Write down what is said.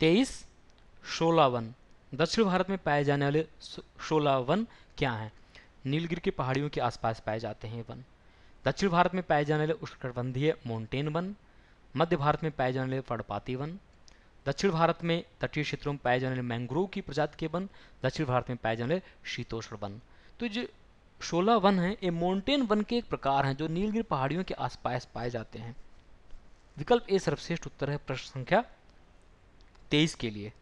तेईस शोला वन दक्षिण भारत में पाए जाने वाले शोला वन क्या हैं नीलगिर की पहाड़ियों के आसपास पाए जाते हैं वन दक्षिण भारत में पाए जाने वाले उष्णकटिबंधीय माउंटेन वन मध्य भारत में पाए जाने वाले पर्णपाती वन दक्षिण भारत में तटीय क्षेत्रों में पाए जाने वाले मैंग्रोव की प्रजाति के वन दक्षिण भारत में पाए जाने वाले शीतोष्ण वन तो जो शोला वन है ये माउंटेन वन के एक प्रकार हैं जो नीलगिर पहाड़ियों के आसपास पाए जाते हैं विकल्प ए सर्वश्रेष्ठ उत्तर है प्रश्न संख्या 2023 के लिए